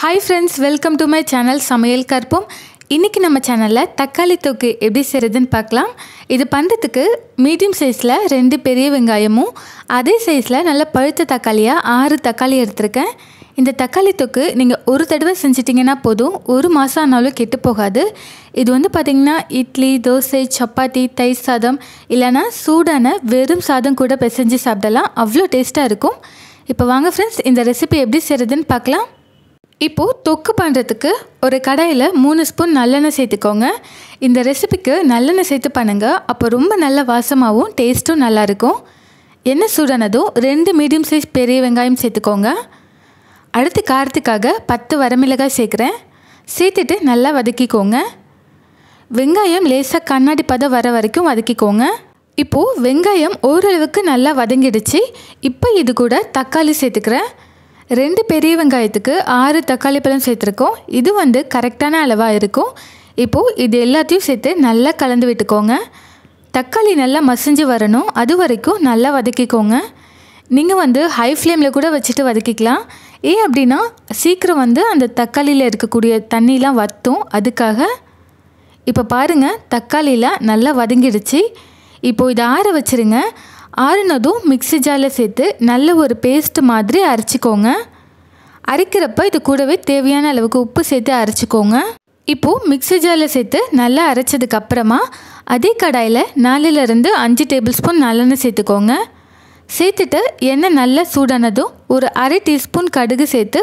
hi friends welcome to my channel சமையல் கற்போம் இன்றைக்கி நம்ம சேனலில் தக்காளி தொக்கு எப்படி செய்கிறதுன்னு பார்க்கலாம் இது பண்ணுறதுக்கு மீடியம் சைஸில் ரெண்டு பெரிய வெங்காயமும் அதே சைஸில் நல்ல பழுத்த தக்காளியாக ஆறு தக்காளி எடுத்திருக்கேன் இந்த தக்காளி தொக்கு நீங்கள் ஒரு தடவை செஞ்சிட்டிங்கன்னா போதும் ஒரு மாதம் ஆனாலும் கெட்டு போகாது இது வந்து பார்த்திங்கன்னா இட்லி தோசை சப்பாத்தி தை சாதம் இல்லைன்னா சூடான வெறும் சாதம் கூட பிசைஞ்சு சாப்பிடலாம் அவ்வளோ டேஸ்ட்டாக இருக்கும் இப்போ வாங்க ஃப்ரெண்ட்ஸ் இந்த ரெசிபி எப்படி செய்கிறதுன்னு பார்க்கலாம் இப்போது தொக்கு பண்ணுறதுக்கு ஒரு கடையில் மூணு ஸ்பூன் நல்லெண்ணெய் சேர்த்துக்கோங்க இந்த ரெசிபிக்கு நல்லெண்ணெய் சேர்த்து பண்ணுங்கள் அப்போ ரொம்ப நல்ல வாசமாகவும் டேஸ்ட்டும் நல்லாயிருக்கும் எண்ணெய் சூடானதும் ரெண்டு மீடியம் சைஸ் பெரிய வெங்காயம் சேர்த்துக்கோங்க அடுத்து காரத்துக்காக பத்து வரமிளகாய் சேர்க்குறேன் சேர்த்துட்டு நல்லா வதக்கிக்கோங்க வெங்காயம் லேசாக கண்ணாடி பதம் வர வரைக்கும் வதக்கிக்கோங்க இப்போது வெங்காயம் ஓரளவுக்கு நல்லா வதங்கிடுச்சு இப்போ இது கூட தக்காளி சேர்த்துக்கிறேன் ரெண்டு பெரிய வெங்காயத்துக்கு ஆறு தக்காளி பழம் சேர்த்துருக்கோம் இது வந்து கரெக்டான அளவாக இருக்கும் இப்போது இது எல்லாத்தையும் சேர்த்து நல்லா கலந்து விட்டுக்கோங்க தக்காளி நல்லா மசிஞ்சு வரணும் அது வரைக்கும் நல்லா வதக்கிக்கோங்க நீங்கள் வந்து ஹை ஃப்ளேமில் கூட வச்சுட்டு வதக்கிக்கலாம் ஏன் அப்படின்னா சீக்கிரம் வந்து அந்த தக்காளியில் இருக்கக்கூடிய தண்ணிலாம் வற்றும் அதுக்காக இப்போ பாருங்கள் தக்காளியில் நல்லா வதங்கிடுச்சு இப்போது இதை ஆற வச்சுருங்க ஆறுனதும் மிக்ஸி ஜாரில் சேர்த்து நல்ல ஒரு பேஸ்ட் மாதிரி அரைச்சிக்கோங்க அரைக்கிறப்ப இது கூடவே தேவையான அளவுக்கு உப்பு சேர்த்து அரைச்சிக்கோங்க இப்போது மிக்ஸி ஜாரில் சேர்த்து நல்லா அரைச்சதுக்கப்புறமா அதே கடாயில் நாலுலேருந்து அஞ்சு டேபிள் ஸ்பூன் நல்லெண்ணெய் சேர்த்துக்கோங்க சேர்த்துட்டு எண்ணெய் நல்லா சூடானதும் ஒரு அரை டீஸ்பூன் கடுகு சேர்த்து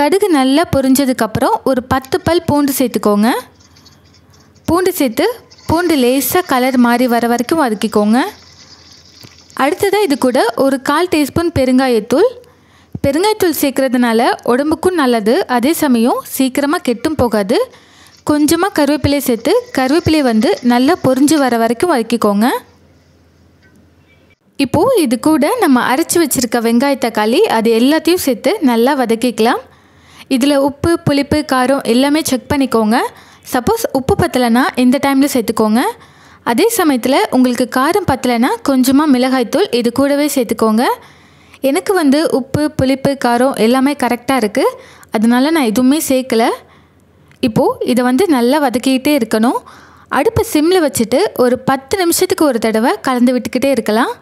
கடுகு நல்லா பொரிஞ்சதுக்கப்புறம் ஒரு பத்து பல் பூண்டு சேர்த்துக்கோங்க பூண்டு சேர்த்து பூண்டு லேசாக கலர் மாறி வர வரைக்கும் வதக்கிக்கோங்க அடுத்ததாக இது கூட ஒரு கால் டீஸ்பூன் பெருங்காயத்தூள் பெருங்காயத்தூள் சேர்க்குறதுனால உடம்புக்கும் நல்லது அதே சமயம் சீக்கிரமாக கெட்டும் போகாது கொஞ்சமாக கருவேப்பிலை சேர்த்து கருவேப்பிலை வந்து நல்லா பொறிஞ்சு வர வரைக்கும் வதக்கிக்கோங்க இப்போது இது கூட நம்ம அரைச்சி வச்சுருக்க வெங்காய தக்காளி அது எல்லாத்தையும் சேர்த்து நல்லா வதக்கிக்கலாம் இதில் உப்பு புளிப்பு காரம் எல்லாமே செக் பண்ணிக்கோங்க சப்போஸ் உப்பு பத்தலைன்னா இந்த டைமில் சேர்த்துக்கோங்க அதே சமயத்தில் உங்களுக்கு காரம் பத்தலைன்னா கொஞ்சமாக மிளகாய்த்தூள் இது கூடவே சேர்த்துக்கோங்க எனக்கு வந்து உப்பு புளிப்பு காரம் எல்லாமே கரெக்டாக இருக்குது அதனால நான் எதுவுமே சேர்க்கலை இப்போது இதை வந்து நல்லா வதக்கிக்கிட்டே இருக்கணும் அடுப்பை சிம்மில் வச்சுட்டு ஒரு பத்து நிமிஷத்துக்கு ஒரு தடவை கலந்து விட்டுக்கிட்டே இருக்கலாம்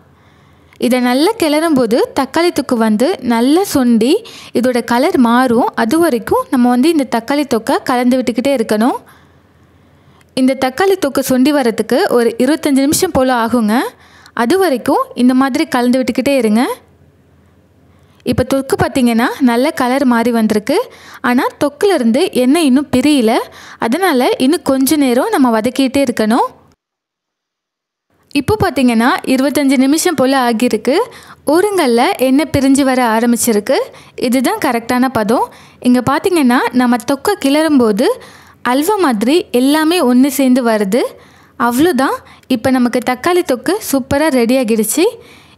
இதை நல்லா கிளறும்போது தக்காளி தொக்கு வந்து நல்லா சுண்டி இதோட கலர் மாறும் அது வரைக்கும் நம்ம வந்து இந்த தக்காளி தொக்கை கலந்து விட்டுக்கிட்டே இருக்கணும் இந்த தக்காளி தொக்கு சுண்டி வரத்துக்கு ஒரு இருபத்தஞ்சி நிமிஷம் போல் ஆகுங்க அது வரைக்கும் இந்த மாதிரி கலந்து விட்டுக்கிட்டே இருங்க இப்போ தொக்கு பார்த்திங்கன்னா நல்ல கலர் மாறி வந்திருக்கு ஆனால் தொக்குலேருந்து எண்ணெய் இன்னும் பிரியல அதனால் இன்னும் கொஞ்ச நேரம் நம்ம வதக்கிட்டே இருக்கணும் இப்போ பார்த்திங்கன்னா இருபத்தஞ்சி நிமிஷம் போல் ஆகியிருக்கு ஊருங்களில் எண்ணெய் பிரிஞ்சு வர ஆரம்பிச்சிருக்கு இதுதான் கரெக்டான பதம் இங்கே பார்த்திங்கன்னா நம்ம தொக்கை கிளறும்போது அல்வா மாதிரி எல்லாமே ஒன்று சேர்ந்து வருது அவ்வளோதான் இப்போ நமக்கு தக்காளி தொக்கு சூப்பராக ரெடி ஆகிடுச்சு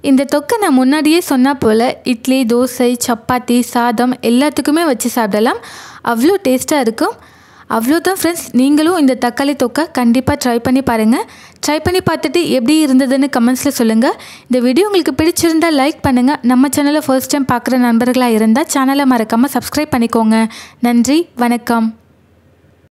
இந்த தொக்கை நான் முன்னாடியே சொன்னால் போல் இட்லி தோசை சப்பாத்தி சாதம் எல்லாத்துக்குமே வச்சு சாப்பிடலாம் அவ்வளோ டேஸ்ட்டாக இருக்கும் அவ்வளோதான் ஃப்ரெண்ட்ஸ் நீங்களும் இந்த தக்காளி தொக்கை கண்டிப்பாக ட்ரை பண்ணி பாருங்கள் ட்ரை பண்ணி பார்த்துட்டு எப்படி இருந்ததுன்னு கமெண்ட்ஸில் சொல்லுங்கள் இந்த வீடியோ உங்களுக்கு பிடிச்சிருந்தால் லைக் பண்ணுங்கள் நம்ம சேனலை ஃபர்ஸ்ட் டைம் பார்க்குற நண்பர்களாக இருந்தால் சேனலை மறக்காமல் சப்ஸ்கிரைப் பண்ணிக்கோங்க நன்றி வணக்கம்